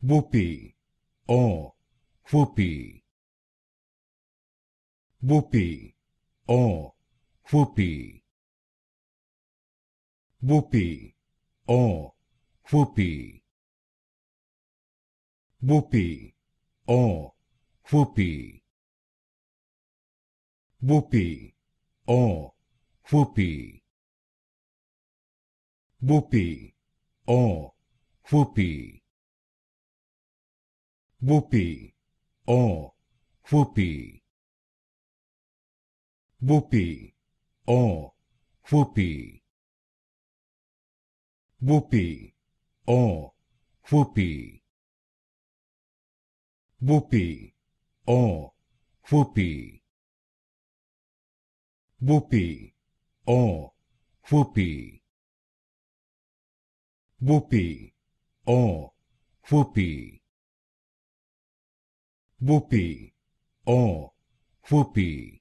whoopee, oh, whoopee, whoopee, oh, whoopee, whoopee, oh, whoopee, whoopee, oh, whoopee, whoopee, oh, whoopee, whoopee, oh, whoopee whoopee, oh, whoopee, whoopee, oh, whoopee, whoopee, oh, whoopee, whoopee, oh, whoopee, whoopee, oh, whoopee, whoopee, oh, whoopee whoopee, oh, whoopee.